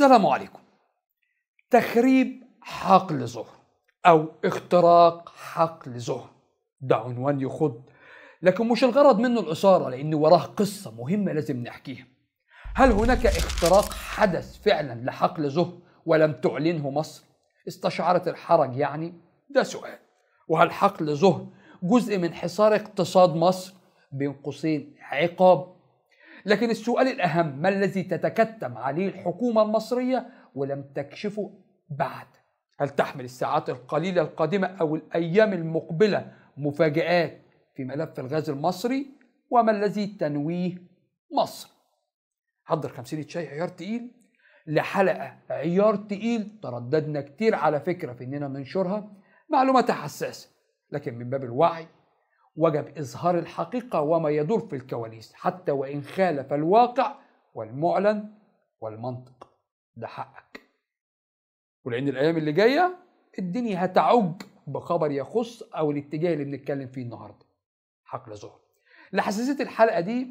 السلام عليكم تخريب حقل زهر أو اختراق حقل زهر ده عنوان يخض لكن مش الغرض منه الإثارة لأن وراه قصة مهمة لازم نحكيها هل هناك اختراق حدث فعلا لحقل زهر ولم تعلنه مصر؟ استشعرت الحرج يعني؟ ده سؤال وهل حقل زهر جزء من حصار اقتصاد مصر بين قوسين عقاب لكن السؤال الأهم ما الذي تتكتم عليه الحكومة المصرية ولم تكشفه بعد هل تحمل الساعات القليلة القادمة أو الأيام المقبلة مفاجآت في ملف الغاز المصري وما الذي تنويه مصر حضر خمسين شاي عيار تقيل لحلقة عيار تقيل ترددنا كتير على فكرة في إننا ننشرها معلوماتها حساسة لكن من باب الوعي وجب إظهار الحقيقة وما يدور في الكواليس حتى وإن خالف الواقع والمعلن والمنطق ده حقك ولأن الأيام اللي جاية الدنيا هتعج بخبر يخص أو الاتجاه اللي بنتكلم فيه النهاردة حقل ظهر لحساسية الحلقة دي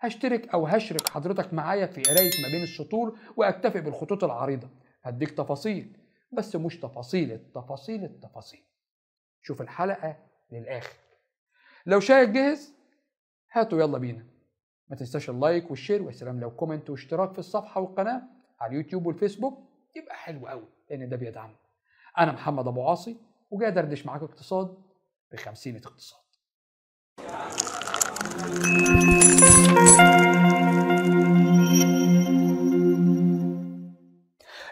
هشترك أو هشرك حضرتك معايا في قراية ما بين السطور وأكتفي بالخطوط العريضة هديك تفاصيل بس مش تفاصيل التفاصيل التفاصيل شوف الحلقة للآخر لو شايف جهز هاتوا يلا بينا ما تنساش اللايك والشير والسلام لو كومنت واشتراك في الصفحه والقناه على اليوتيوب والفيسبوك يبقى حلو قوي لان ده بيدعمنا انا محمد ابو عاصي وجاي ادردش معاك اقتصاد ب اقتصاد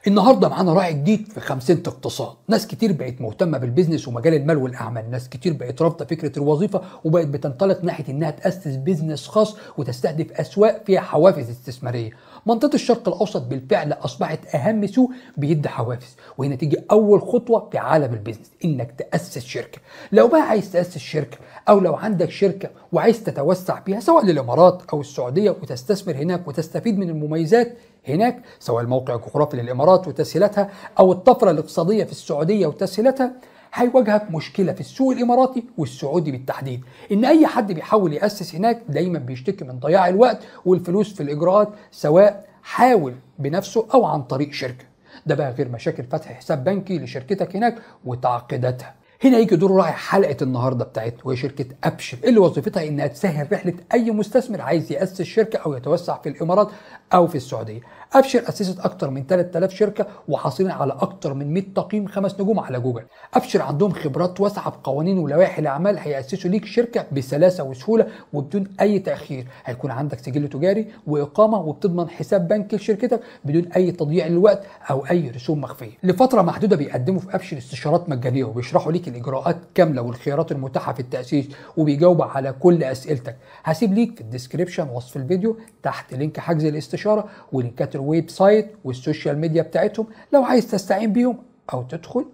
النهارده معانا راعي جديد في خمسينة اقتصاد ناس كتير بقت مهتمه بالبيزنس ومجال المال والاعمال ناس كتير بقت رافضه فكره الوظيفه وبقت بتنطلق ناحيه انها تاسس بيزنس خاص وتستهدف اسواق فيها حوافز استثماريه منطقه الشرق الاوسط بالفعل اصبحت اهم سوق بيدي حوافز وهنا تيجي اول خطوه في عالم البيزنس انك تاسس شركه لو بقى عايز تاسس شركه او لو عندك شركه وعايز تتوسع بيها سواء للامارات او السعوديه وتستثمر هناك وتستفيد من المميزات هناك سواء الموقع الجغرافي للامارات وتسهيلاتها او الطفره الاقتصاديه في السعوديه وتسهيلاتها هيواجهك مشكله في السوق الاماراتي والسعودي بالتحديد ان اي حد بيحاول ياسس هناك دايما بيشتكي من ضياع الوقت والفلوس في الاجراءات سواء حاول بنفسه او عن طريق شركه ده بقى غير مشاكل فتح حساب بنكي لشركتك هناك وتعقيداتها هنا يجي دور راعي حلقه النهارده بتاعتنا وهي شركه ابشر اللي وظيفتها انها تسهل رحله اي مستثمر عايز ياسس شركه او يتوسع في الامارات او في السعوديه ابشر اسست اكتر من 3000 شركه وحاصلين على اكتر من 100 تقييم خمس نجوم على جوجل ابشر عندهم خبرات واسعه بقوانين ولوائح الاعمال هياسسوا ليك شركه بسلاسه وسهوله وبدون اي تاخير هيكون عندك سجل تجاري واقامه وبتضمن حساب بنكي لشركتك بدون اي تضييع للوقت او اي رسوم مخفيه لفتره محدوده بيقدموا في ابشر استشارات مجانيه وبيشرحوا ليك الاجراءات كامله والخيارات المتاحه في التاسيس وبيجاوبوا على كل اسئلتك هسيب ليك في الديسكريبشن وصف الفيديو تحت لينك حجز الاستشاره ولينكات الويب سايت والسوشيال ميديا بتاعتهم لو عايز تستعين بيهم او تدخل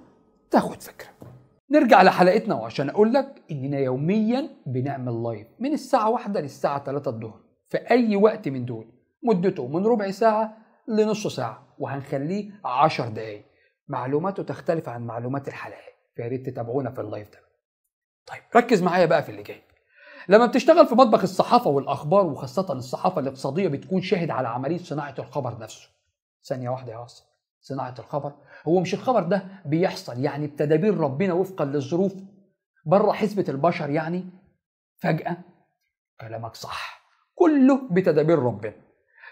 تاخد فكره نرجع لحلقتنا وعشان اقول لك اننا يوميا بنعمل لايف من الساعه 1 للساعه 3 الظهر في اي وقت من دول مدته من ربع ساعه لنص ساعه وهنخليه 10 دقايق معلوماته تختلف عن معلومات الحلقات فيا ريت تتابعونا في اللايف ده طيب ركز معايا بقى في اللي جاي لما بتشتغل في مطبخ الصحافه والاخبار وخاصه الصحافه الاقتصاديه بتكون شاهد على عمليه صناعه الخبر نفسه ثانيه واحده يا عاصم صناعه الخبر هو مش الخبر ده بيحصل يعني بتدابير ربنا وفقا للظروف بره حسبه البشر يعني فجاه كلامك صح كله بتدابير ربنا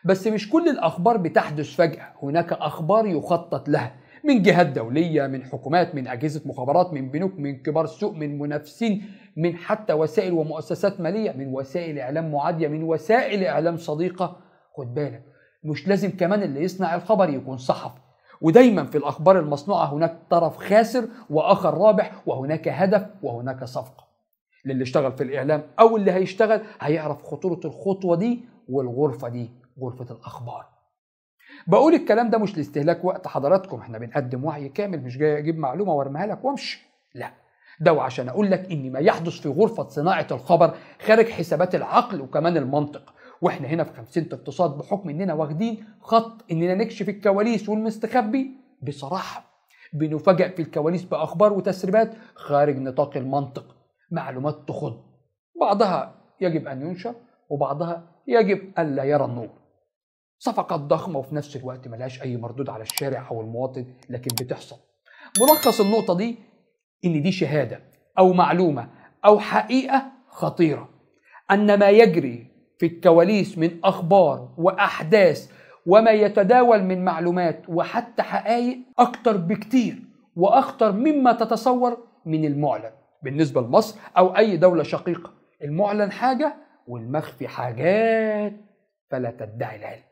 بس مش كل الاخبار بتحدث فجاه هناك اخبار يخطط لها من جهات دولية من حكومات من أجهزة مخابرات من بنوك من كبار السوق من منافسين من حتى وسائل ومؤسسات مالية من وسائل إعلام معادية من وسائل إعلام صديقة خد بالك مش لازم كمان اللي يصنع الخبر يكون صحفي ودايما في الأخبار المصنوعة هناك طرف خاسر وآخر رابح وهناك هدف وهناك صفقة للي اشتغل في الإعلام أو اللي هيشتغل هيعرف خطورة الخطوة دي والغرفة دي غرفة الأخبار بقول الكلام ده مش لاستهلاك وقت حضراتكم احنا بنقدم وعي كامل مش جاي اجيب معلومه وارميها لك وامشي لا ده وعشان اقول لك ان ما يحدث في غرفه صناعه الخبر خارج حسابات العقل وكمان المنطق واحنا هنا في 50 اقتصاد بحكم اننا واخدين خط اننا نكشف الكواليس والمستخبي بصراحه بنفاجئ في الكواليس باخبار وتسريبات خارج نطاق المنطق معلومات تخض بعضها يجب ان ينشر وبعضها يجب الا يرى النور صفقات ضخمه وفي نفس الوقت ملهاش اي مردود على الشارع او المواطن لكن بتحصل ملخص النقطه دي ان دي شهاده او معلومه او حقيقه خطيره ان ما يجري في الكواليس من اخبار واحداث وما يتداول من معلومات وحتى حقائق اكتر بكتير واخطر مما تتصور من المعلن بالنسبه لمصر او اي دوله شقيقه المعلن حاجه والمخفي حاجات فلا تدعي العلم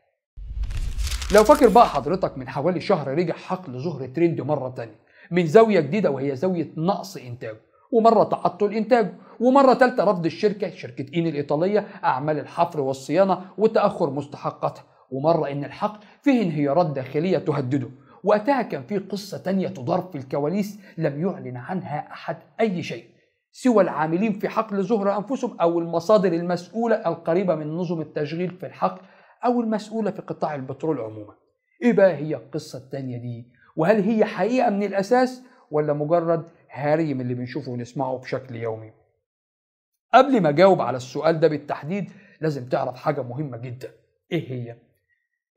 لو فاكر بقى حضرتك من حوالي شهر رجع حقل زهر ترند مرة تانية من زاوية جديدة وهي زاوية نقص إنتاجه ومرة تعطل إنتاجه ومرة تالتة رفض الشركة شركة إين الإيطالية أعمال الحفر والصيانة وتأخر مستحقاتها ومرة إن الحقل فيه انهيارات داخلية تهدده وقتها كان في قصة تانية تدار في الكواليس لم يعلن عنها أحد أي شيء سوى العاملين في حقل زهرة أنفسهم أو المصادر المسؤولة القريبة من نظم التشغيل في الحقل أو المسؤولة في قطاع البترول عموما إيه بقى هي القصة التانية دي وهل هي حقيقة من الأساس ولا مجرد هريم اللي بنشوفه ونسمعه بشكل يومي قبل ما أجاوب على السؤال ده بالتحديد لازم تعرف حاجة مهمة جدا إيه هي؟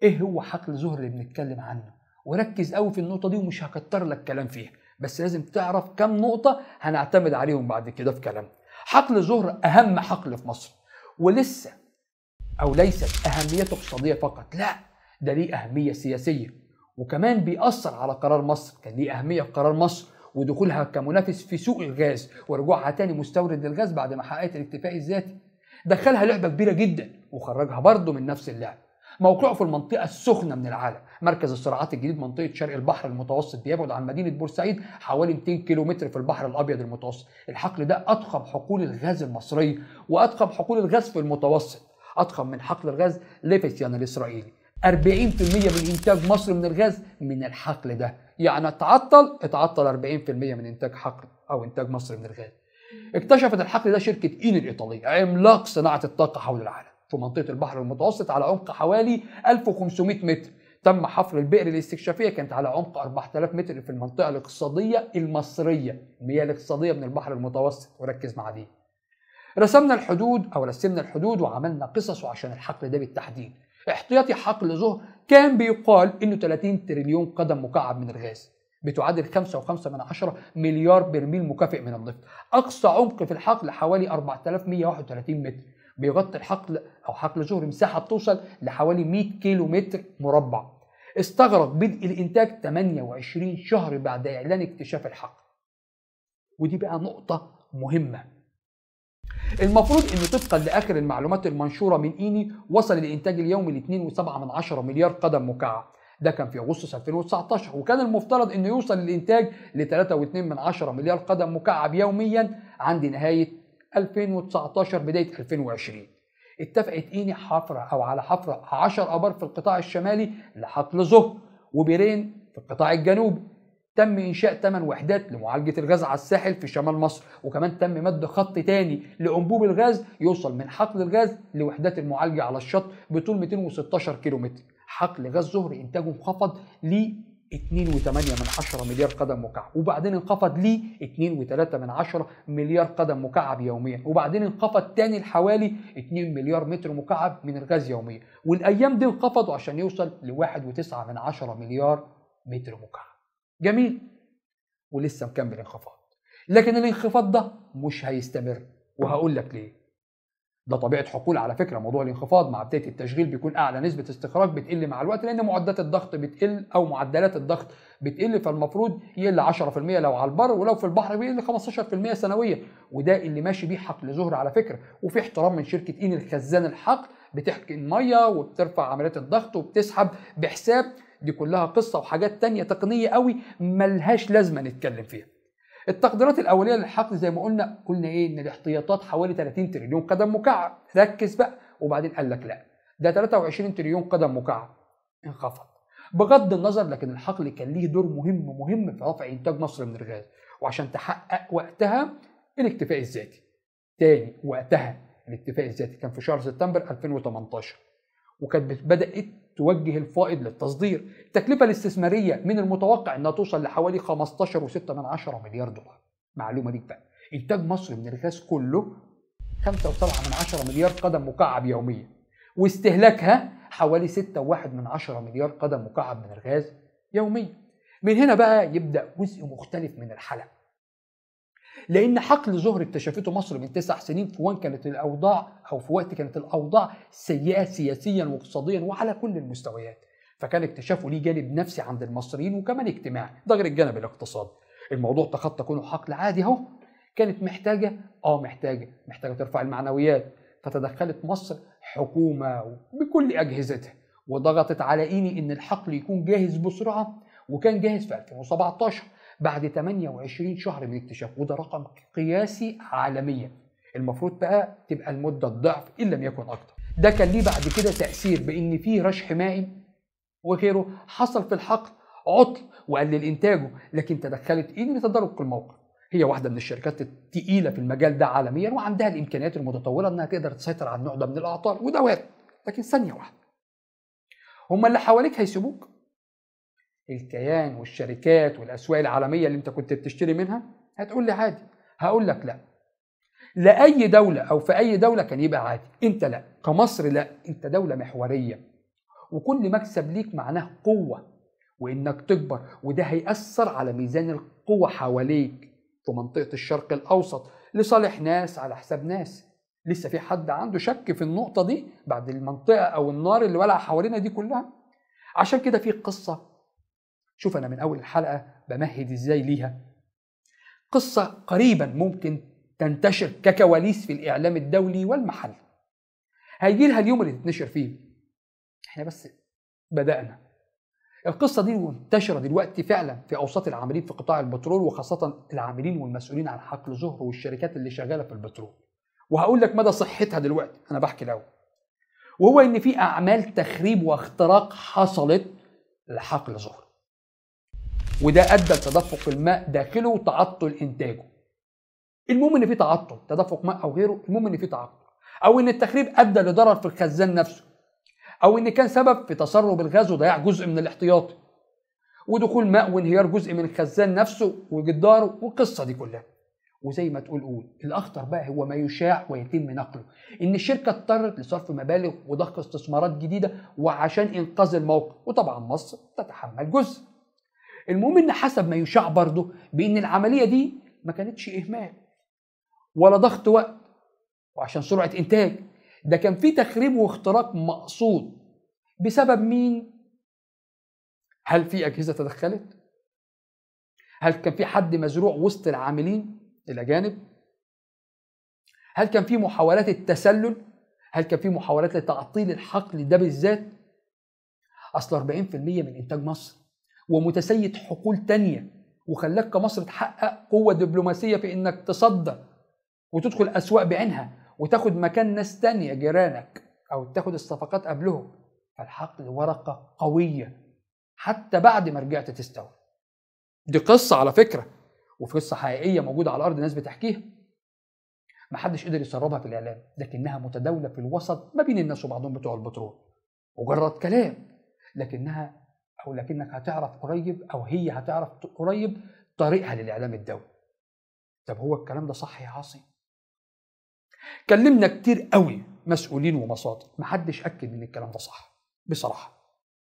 إيه هو حقل زهر اللي بنتكلم عنه؟ وركز قوي في النقطة دي ومش هكتر لك كلام فيها بس لازم تعرف كم نقطة هنعتمد عليهم بعد كده في كلامنا حقل زهر أهم حقل في مصر ولسه او ليست اهميته اقتصاديه فقط لا ده ليه اهميه سياسيه وكمان بيأثر على قرار مصر كان ليه اهميه في قرار مصر ودخولها كمنافس في سوق الغاز ورجوعها تاني مستورد للغاز بعد ما حققت الاكتفاء الذاتي دخلها لعبه كبيره جدا وخرجها برضه من نفس اللعبه موقعه في المنطقة السخنة من العالم، مركز الصراعات الجديد منطقة شرق البحر المتوسط بيبعد عن مدينة بورسعيد حوالي 200 كيلومتر في البحر الأبيض المتوسط، الحقل ده أضخم حقول الغاز المصرية وأضخم حقول الغاز في المتوسط، أضخم من حقل الغاز لفتيان الإسرائيلي 40% من إنتاج مصر من الغاز من الحقل ده يعني اتعطل اتعطل 40% من إنتاج حقل أو إنتاج مصر من الغاز اكتشفت الحقل ده شركة إين الإيطالية عملاق صناعة الطاقة حول العالم في منطقة البحر المتوسط على عمق حوالي 1500 متر تم حفر البئر الاستكشافيه كانت على عمق 4000 متر في المنطقه الاقتصاديه المصريه المياه الاقتصاديه من البحر المتوسط وركز مع دي رسمنا الحدود او رسمنا الحدود وعملنا قصص عشان الحقل ده بالتحديد احتياطي حقل ظهر كان بيقال انه 30 تريليون قدم مكعب من الغاز بتعادل 5.5 من عشرة مليار برميل مكافئ من النفط اقصى عمق في الحقل حوالي 4131 متر بيغطي الحقل او حقل ظهر مساحه بتوصل لحوالي 100 كيلو متر مربع استغرق بدء الانتاج 28 شهر بعد اعلان اكتشاف الحقل ودي بقى نقطه مهمه المفروض انه طبقا لاخر المعلومات المنشوره من ايني وصل الانتاج اليومي ل 2.7 مليار قدم مكعب ده كان في اغسطس 2019 وكان المفترض انه يوصل الانتاج ل 3.2 مليار قدم مكعب يوميا عند نهايه 2019 بدايه 2020 اتفقت ايني حفره او على حفره 10 ابار في القطاع الشمالي لحقل زهر وبيرين في القطاع الجنوبي تم انشاء 8 وحدات لمعالجه الغاز على الساحل في شمال مصر وكمان تم مد خط تاني لانبوب الغاز يوصل من حقل الغاز لوحدات المعالجه على الشط بطول 216 كيلومتر حقل غاز زهري انتاجه انخفض ل 2.8 مليار قدم مكعب وبعدين انخفض ل 2.3 مليار قدم مكعب يوميا وبعدين انخفض تاني لحوالي 2 مليار متر مكعب من الغاز يوميا والايام دي انخفضوا عشان يوصل ل 1.9 مليار متر مكعب جميل ولسه مكمل انخفاض لكن الانخفاض ده مش هيستمر وهقول لك ليه ده طبيعه حقول على فكره موضوع الانخفاض مع بدايه التشغيل بيكون اعلى نسبه استخراج بتقل مع الوقت لان معدات الضغط بتقل او معدلات الضغط بتقل فالمفروض يقل 10% لو على البر ولو في البحر بيقل 15% سنويا وده اللي ماشي بيه حقل زهر على فكره وفي احترام من شركه اين الخزان الحقل بتحقن ميه وبترفع عمليات الضغط وبتسحب بحساب دي كلها قصة وحاجات تانية تقنية قوي ملهاش لازمة نتكلم فيها التقديرات الأولية للحقل زي ما قلنا قلنا إيه إن الاحتياطات حوالي 30 تريليون قدم مكعب ركز بقى وبعدين قال لك لا ده 23 تريليون قدم مكعب انخفض بغض النظر لكن الحقل كان ليه دور مهم مهم في رفع إنتاج مصر من الغاز وعشان تحقق وقتها الاكتفاء الذاتي تاني وقتها الاكتفاء الذاتي كان في شهر سبتمبر 2018 وكانت بدأت توجه الفائض للتصدير التكلفة الاستثمارية من المتوقع أنها توصل لحوالي 15.6 مليار دولار معلومة دي بقى إنتاج مصر من الغاز كله 5.7 مليار قدم مكعب يوميا واستهلاكها حوالي 6.1 مليار قدم مكعب من الغاز يوميا من هنا بقى يبدأ جزء مختلف من الحلقة لان حقل زهر اكتشفته مصر من تسع سنين في وان كانت الاوضاع او في وقت كانت الاوضاع سيئه سياسيا واقتصاديا وعلى كل المستويات فكان اكتشافه ليه جانب نفسي عند المصريين وكمان اجتماعي ده غير الجانب الاقتصادي الموضوع تخطى كونه حقل عادي اهو كانت محتاجه اه محتاجه محتاجه ترفع المعنويات فتدخلت مصر حكومه بكل اجهزتها وضغطت على ايني ان الحقل يكون جاهز بسرعه وكان جاهز في 2017 بعد 28 شهر من اكتشافه وده رقم قياسي عالميا المفروض بقى تبقى المدة الضعف إن لم يكن أكتر ده كان ليه بعد كده تأثير بإن في رشح مائي وغيره حصل في الحقل عطل وقلل إنتاجه لكن تدخلت ايه لتدارك الموقف هي واحدة من الشركات التقيلة في المجال ده عالميا وعندها الإمكانيات المتطورة إنها تقدر تسيطر على النوع ده من الأعطال وده وارد لكن ثانية واحدة هما اللي حواليك هيسيبوك الكيان والشركات والاسواق العالميه اللي انت كنت بتشتري منها هتقول لي عادي هقول لك لا لاي دوله او في اي دوله كان يبقى عادي انت لا كمصر لا انت دوله محوريه وكل مكسب ليك معناه قوه وانك تكبر وده هيأثر على ميزان القوة حواليك في منطقة الشرق الأوسط لصالح ناس على حساب ناس لسه في حد عنده شك في النقطة دي بعد المنطقة أو النار اللي ولع حوالينا دي كلها عشان كده في قصة شوف انا من اول الحلقه بمهد ازاي ليها قصه قريبا ممكن تنتشر ككواليس في الاعلام الدولي والمحلي هيجي لها اليوم اللي تتنشر فيه احنا بس بدانا القصة دي منتشرة دلوقتي فعلا في أوساط العاملين في قطاع البترول وخاصة العاملين والمسؤولين عن حقل زهر والشركات اللي شغالة في البترول وهقول لك مدى صحتها دلوقتي أنا بحكي الأول وهو إن في أعمال تخريب واختراق حصلت لحقل زهر وده ادى لتدفق الماء داخله وتعطل انتاجه المهم ان في تعطل تدفق ماء او غيره المهم ان في تعطل او ان التخريب ادى لضرر في الخزان نفسه او ان كان سبب في تسرب الغاز وضياع جزء من الاحتياطي ودخول ماء وانهيار جزء من الخزان نفسه وجداره والقصه دي كلها وزي ما تقول قول الاخطر بقى هو ما يشاع ويتم نقله ان الشركه اضطرت لصرف مبالغ وضخ استثمارات جديده وعشان انقاذ الموقف وطبعا مصر تتحمل جزء المهم ان حسب ما يشاع برضه بان العمليه دي ما كانتش اهمال ولا ضغط وقت وعشان سرعه انتاج ده كان في تخريب واختراق مقصود بسبب مين هل في اجهزه تدخلت هل كان في حد مزروع وسط العاملين الاجانب هل كان في محاولات التسلل هل كان في محاولات لتعطيل الحقل ده بالذات اصل 40% من انتاج مصر ومتسيد حقول تانية وخلاك كمصر تحقق قوة دبلوماسية في انك تصدى وتدخل اسواق بعينها وتاخد مكان ناس تانية جيرانك او تاخد الصفقات قبلهم فالحقل ورقة قوية حتى بعد ما رجعت تستوي دي قصة على فكرة وفي قصة حقيقية موجودة على الأرض ناس بتحكيها محدش قدر يسربها في الإعلام لكنها متداولة في الوسط ما بين الناس وبعضهم بتوع البترول مجرد كلام لكنها او لكنك هتعرف قريب او هي هتعرف قريب طريقها للاعلام الدولي طب هو الكلام ده صح يا عاصم كلمنا كتير قوي مسؤولين ومصادر محدش اكد ان الكلام ده صح بصراحه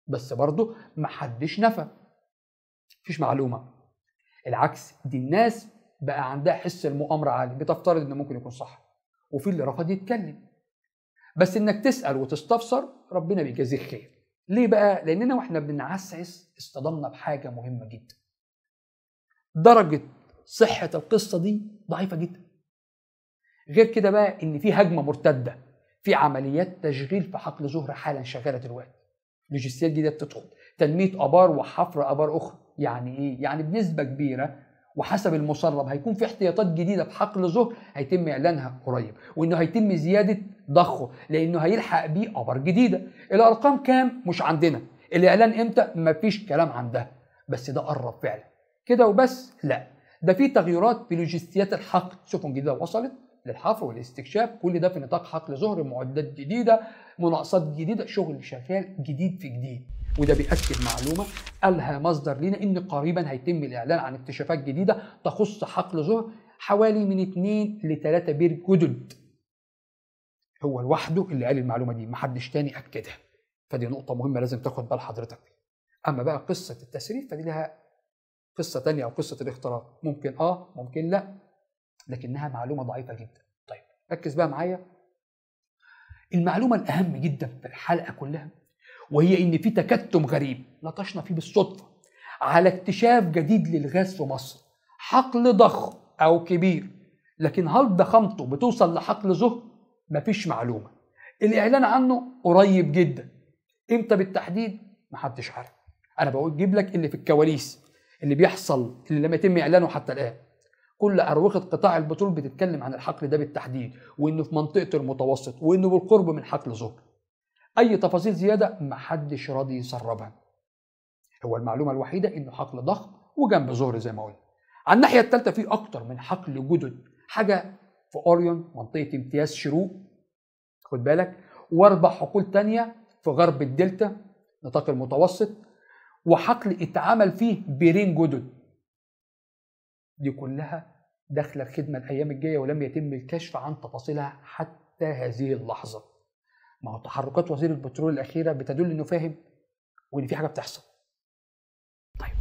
بس برضه محدش نفى مفيش معلومه العكس دي الناس بقى عندها حس المؤامره عالي بتفترض انه ممكن يكون صح وفي اللي رفض يتكلم بس انك تسال وتستفسر ربنا بيجازيك خير ليه بقى؟ لأننا واحنا بنعسعس اصطدمنا بحاجة مهمة جدا. درجة صحة القصة دي ضعيفة جدا. غير كده بقى إن في هجمة مرتدة، في عمليات تشغيل في حقل زهرة حالا شغالة دلوقتي. لوجستيات جديدة بتدخل، تنمية آبار وحفر آبار أخرى، يعني إيه؟ يعني بنسبة كبيرة وحسب المسرب هيكون في احتياطات جديده في حقل ظهر هيتم اعلانها قريب وانه هيتم زياده ضخه لانه هيلحق بيه ابر جديده الارقام كام مش عندنا الاعلان امتى مفيش كلام عن ده بس ده قرب فعلا كده وبس لا ده في تغييرات في لوجستيات الحقل سفن جديده وصلت للحفر والاستكشاف كل ده في نطاق حقل ظهر معدات جديده مناقصات جديده شغل شغال جديد في جديد وده بيأكد معلومة قالها مصدر لنا إن قريبا هيتم الإعلان عن اكتشافات جديدة تخص حقل زهر حوالي من 2 ل 3 بير جدد هو لوحده اللي قال المعلومة دي محدش تاني أكدها فدي نقطة مهمة لازم تاخد بال حضرتك أما بقى قصة التسريب فدي لها قصة تانية أو قصة الاختراق ممكن آه ممكن لا لكنها معلومة ضعيفة جدا طيب ركز بقى معايا المعلومة الأهم جدا في الحلقة كلها وهي إن في تكتم غريب لطشنا فيه بالصدفة على اكتشاف جديد للغاز في مصر حقل ضخم أو كبير لكن هل ضخامته بتوصل لحقل زهر؟ مفيش معلومة الإعلان عنه قريب جدا إمتى بالتحديد؟ محدش عارف أنا بقول جيب لك اللي في الكواليس اللي بيحصل اللي لم يتم إعلانه حتى الآن كل أروقة قطاع البترول بتتكلم عن الحقل ده بالتحديد وإنه في منطقة المتوسط وإنه بالقرب من حقل زهر اي تفاصيل زياده محدش راضي يسربها هو المعلومه الوحيده انه حقل ضخم وجنب زهر زي ما قلنا على الناحيه الثالثه في اكتر من حقل جدد حاجه في اوريون منطقه امتياز شروق خد بالك واربع حقول تانية في غرب الدلتا نطاق المتوسط وحقل اتعمل فيه بيرين جدد دي كلها داخله الخدمه الايام الجايه ولم يتم الكشف عن تفاصيلها حتى هذه اللحظه ما هو تحركات وزير البترول الاخيره بتدل انه فاهم وان في حاجه بتحصل طيب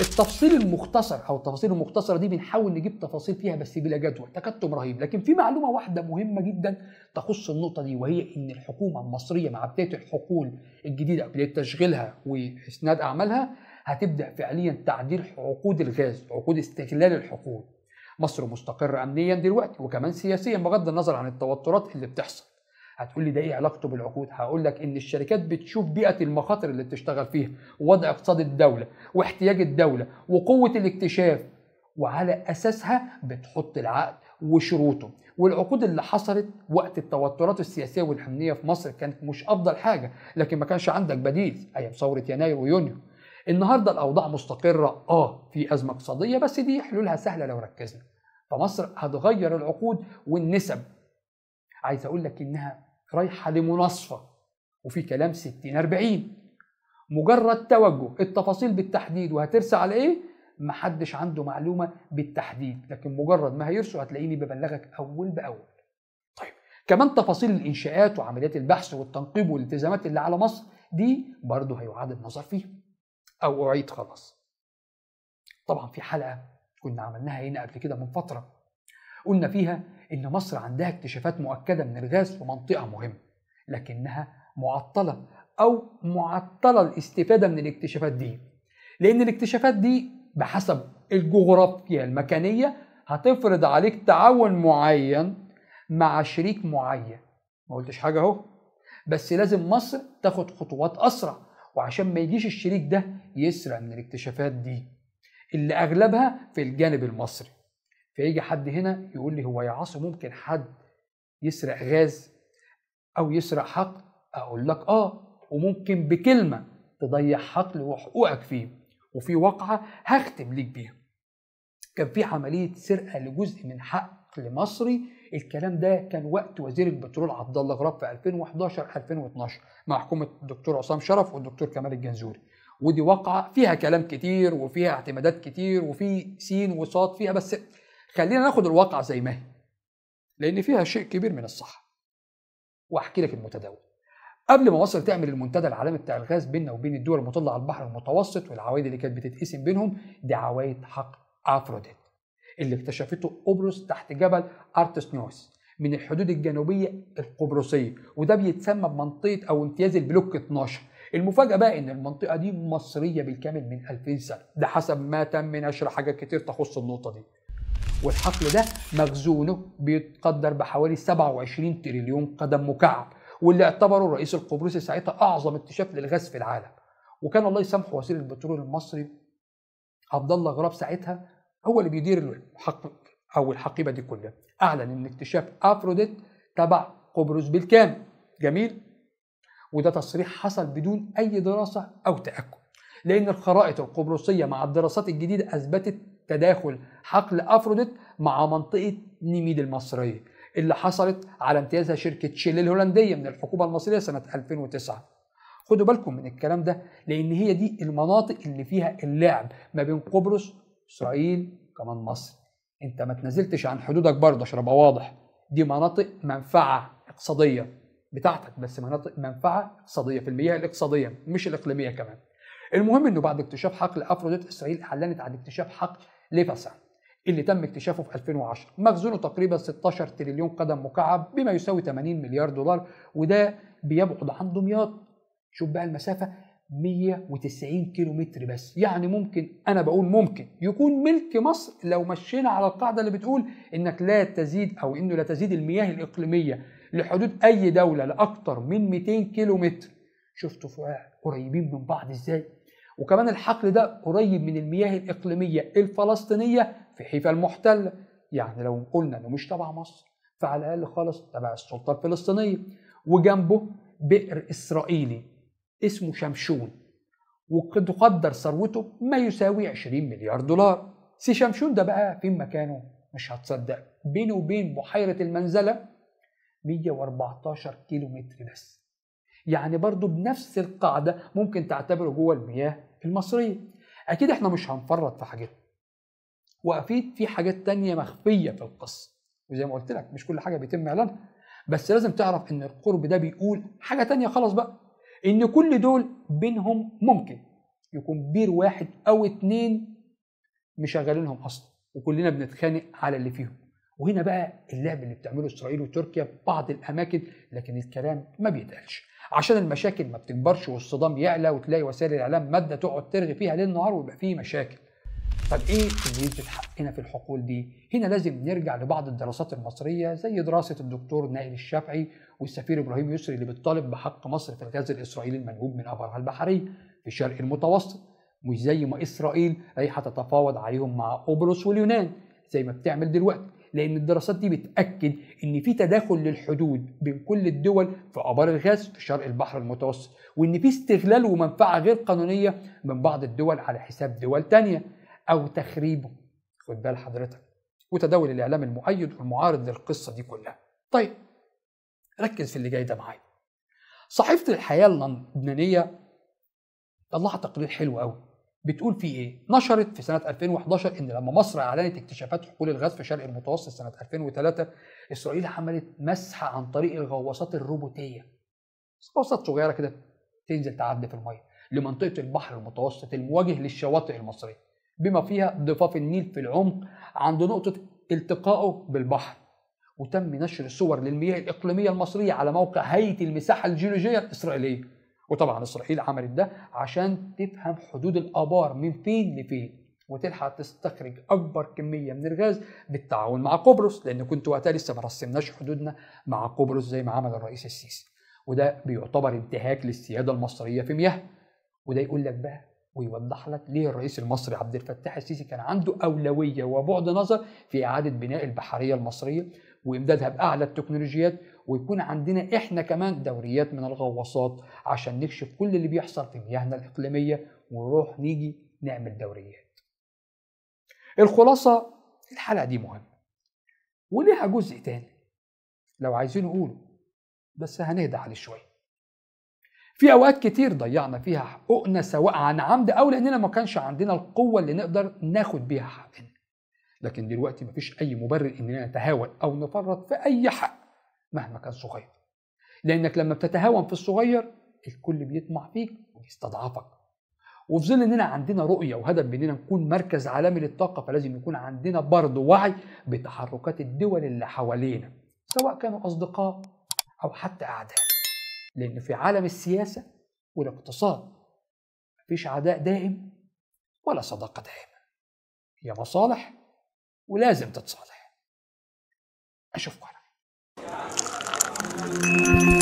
التفصيل المختصر او التفاصيل المختصره دي بنحاول نجيب تفاصيل فيها بس بلا جدوى تكتم رهيب لكن في معلومه واحده مهمه جدا تخص النقطه دي وهي ان الحكومه المصريه مع بدايه الحقول الجديده بدايه تشغيلها واسناد اعمالها هتبدا فعليا تعديل عقود الغاز عقود استغلال الحقول مصر مستقره امنيا دلوقتي وكمان سياسيا بغض النظر عن التوترات اللي بتحصل هتقول لي ده ايه علاقته بالعقود؟ هقول لك ان الشركات بتشوف بيئه المخاطر اللي بتشتغل فيها ووضع اقتصاد الدوله واحتياج الدوله وقوه الاكتشاف وعلى اساسها بتحط العقد وشروطه والعقود اللي حصلت وقت التوترات السياسيه والحمنيه في مصر كانت مش افضل حاجه لكن ما كانش عندك بديل ايام ثوره يناير ويونيو النهارده الاوضاع مستقره اه في ازمه اقتصاديه بس دي حلولها سهله لو ركزنا فمصر هتغير العقود والنسب عايز اقول لك انها رايحه لمناصفه وفي كلام 60 40 مجرد توجه التفاصيل بالتحديد وهترسى على ايه محدش عنده معلومه بالتحديد لكن مجرد ما هيرسوا هتلاقيني ببلغك اول باول طيب كمان تفاصيل الانشاءات وعمليات البحث والتنقيب والالتزامات اللي على مصر دي برضه هيعاد النظر فيها او اعيد خلاص طبعا في حلقه كنا عملناها هنا قبل كده من فتره قلنا فيها إن مصر عندها اكتشافات مؤكدة من الغاز في منطقة مهمة لكنها معطلة أو معطلة الاستفادة من الاكتشافات دي لأن الاكتشافات دي بحسب الجغرافيا المكانية هتفرض عليك تعاون معين مع شريك معين ما قلتش حاجة أهو بس لازم مصر تاخد خطوات أسرع وعشان ما يجيش الشريك ده يسرق من الاكتشافات دي اللي أغلبها في الجانب المصري فيجي حد هنا يقول لي هو يا عاصم ممكن حد يسرق غاز او يسرق حقل اقول لك اه وممكن بكلمه تضيع حقل وحقوقك فيه وفي واقعه هختم ليك بيها كان في عمليه سرقه لجزء من حقل مصري الكلام ده كان وقت وزير البترول عبد الله غراب في 2011 2012 مع حكومه الدكتور عصام شرف والدكتور كمال الجنزوري ودي واقعه فيها كلام كتير وفيها اعتمادات كتير وفي سين وصاد فيها بس خلينا ناخد الواقع زي ما هي لان فيها شيء كبير من الصح واحكي لك المتداول قبل ما مصر تعمل المنتدى العالمي بتاع الغاز بيننا وبين الدول المطلة على البحر المتوسط والعوايد اللي كانت بتتقسم بينهم دي عوايد حق افروديت اللي اكتشفته قبرص تحت جبل ارتس نوس من الحدود الجنوبيه القبرصيه وده بيتسمى بمنطقه او امتياز البلوك 12 المفاجاه بقى ان المنطقه دي مصريه بالكامل من 2000 سنه ده حسب ما تم نشر حاجات كتير تخص النقطه دي والحقل ده مخزونه بيتقدر بحوالي 27 تريليون قدم مكعب واللي اعتبره الرئيس القبرصي ساعتها اعظم اكتشاف للغاز في العالم وكان الله يسامحه وزير البترول المصري عبد الله غراب ساعتها هو اللي بيدير الحقل او الحقيبه دي كلها اعلن ان اكتشاف افروديت تبع قبرص بالكامل جميل وده تصريح حصل بدون اي دراسه او تاكد لان الخرائط القبرصيه مع الدراسات الجديده اثبتت تداخل حقل افروديت مع منطقه نيميد المصريه اللي حصلت على امتيازها شركه شيل الهولنديه من الحكومه المصريه سنه 2009 خدوا بالكم من الكلام ده لان هي دي المناطق اللي فيها اللعب ما بين قبرص اسرائيل كمان مصر انت ما تنزلتش عن حدودك برضه عشان ابقى واضح دي مناطق منفعه اقتصاديه بتاعتك بس مناطق منفعه اقتصاديه في المياه الاقتصاديه مش الاقليميه كمان المهم انه بعد اكتشاف حقل افروديت اسرائيل اعلنت عن اكتشاف حقل ليفاسا اللي تم اكتشافه في 2010 مخزونه تقريبا 16 تريليون قدم مكعب بما يساوي 80 مليار دولار وده بيبعد عن دمياط شوف بقى المسافه 190 كيلو متر بس يعني ممكن انا بقول ممكن يكون ملك مصر لو مشينا على القاعده اللي بتقول انك لا تزيد او انه لا تزيد المياه الاقليميه لحدود اي دوله لاكثر من 200 كيلو متر شفتوا قريبين من بعض ازاي وكمان الحقل ده قريب من المياه الإقليمية الفلسطينية في حيفا المحتلة يعني لو قلنا إنه مش تبع مصر فعلى الأقل خالص تبع السلطة الفلسطينية وجنبه بئر إسرائيلي اسمه شمشون وتقدر ثروته ما يساوي 20 مليار دولار سي شمشون ده بقى فين مكانه مش هتصدق بينه وبين بحيرة المنزلة 114 كيلو متر بس يعني برضه بنفس القاعدة ممكن تعتبره جوه المياه المصرية أكيد إحنا مش هنفرط في حاجات وأكيد في حاجات تانية مخفية في القصة وزي ما قلت لك مش كل حاجة بيتم إعلانها بس لازم تعرف إن القرب ده بيقول حاجة تانية خلاص بقى إن كل دول بينهم ممكن يكون بير واحد أو اتنين مشغلينهم أصلا وكلنا بنتخانق على اللي فيهم وهنا بقى اللعب اللي بتعمله اسرائيل وتركيا في بعض الاماكن لكن الكلام ما بيتقالش عشان المشاكل ما بتكبرش والصدام يعلى وتلاقي وسائل الاعلام ماده تقعد ترغي فيها ليل نهار ويبقى فيه مشاكل طب ايه نسبه حقنا في الحقول دي؟ هنا لازم نرجع لبعض الدراسات المصريه زي دراسه الدكتور نائل الشافعي والسفير ابراهيم يسري اللي بتطالب بحق مصر في الغاز الاسرائيلي المنهوب من ابرها البحريه في الشرق المتوسط مش زي ما اسرائيل رايحه تتفاوض عليهم مع قبرص واليونان زي ما بتعمل دلوقتي لان الدراسات دي بتاكد ان في تداخل للحدود بين كل الدول في ابار الغاز في شرق البحر المتوسط وان في استغلال ومنفعه غير قانونيه من بعض الدول على حساب دول تانية او تخريبه خد بال حضرتك وتداول الاعلام المؤيد والمعارض للقصه دي كلها طيب ركز في اللي جاي ده معايا صحيفه الحياه اللبنانيه طلعت تقرير حلو قوي بتقول فيه ايه؟ نشرت في سنه 2011 ان لما مصر اعلنت اكتشافات حقول الغاز في شرق المتوسط سنه 2003 اسرائيل عملت مسح عن طريق الغواصات الروبوتيه. غواصات صغيره كده تنزل تعدي في الميه لمنطقه البحر المتوسط المواجه للشواطئ المصريه بما فيها ضفاف النيل في العمق عند نقطه التقائه بالبحر. وتم نشر صور للمياه الاقليميه المصريه على موقع هيئه المساحه الجيولوجيه الاسرائيليه. وطبعا اسرائيل عملت ده عشان تفهم حدود الابار من فين لفين وتلحق تستخرج اكبر كميه من الغاز بالتعاون مع قبرص لان كنت وقتها لسه ما رسمناش حدودنا مع قبرص زي ما عمل الرئيس السيسي وده بيعتبر انتهاك للسياده المصريه في مياه وده يقول لك بقى ويوضح لك ليه الرئيس المصري عبد الفتاح السيسي كان عنده اولويه وبعد نظر في اعاده بناء البحريه المصريه وامدادها باعلى التكنولوجيات ويكون عندنا احنا كمان دوريات من الغواصات عشان نكشف كل اللي بيحصل في مياهنا الاقليميه ونروح نيجي نعمل دوريات. الخلاصه الحلقه دي مهمه وليها جزء تاني لو عايزين نقوله بس هنهدى عليه شويه. في اوقات كتير ضيعنا فيها حقوقنا سواء عن عمد او لاننا ما كانش عندنا القوه اللي نقدر ناخد بيها حقنا. لكن دلوقتي مفيش اي مبرر اننا نتهاون او نفرط في اي حق مهما كان صغير لانك لما بتتهاون في الصغير الكل بيطمع فيك ويستضعفك وفي ظل اننا عندنا رؤيه وهدف باننا نكون مركز عالمي للطاقه فلازم يكون عندنا برضه وعي بتحركات الدول اللي حوالينا سواء كانوا اصدقاء او حتى اعداء لان في عالم السياسه والاقتصاد مفيش عداء دائم ولا صداقه دائمه هي مصالح ولازم تتصالح اشوفكم Música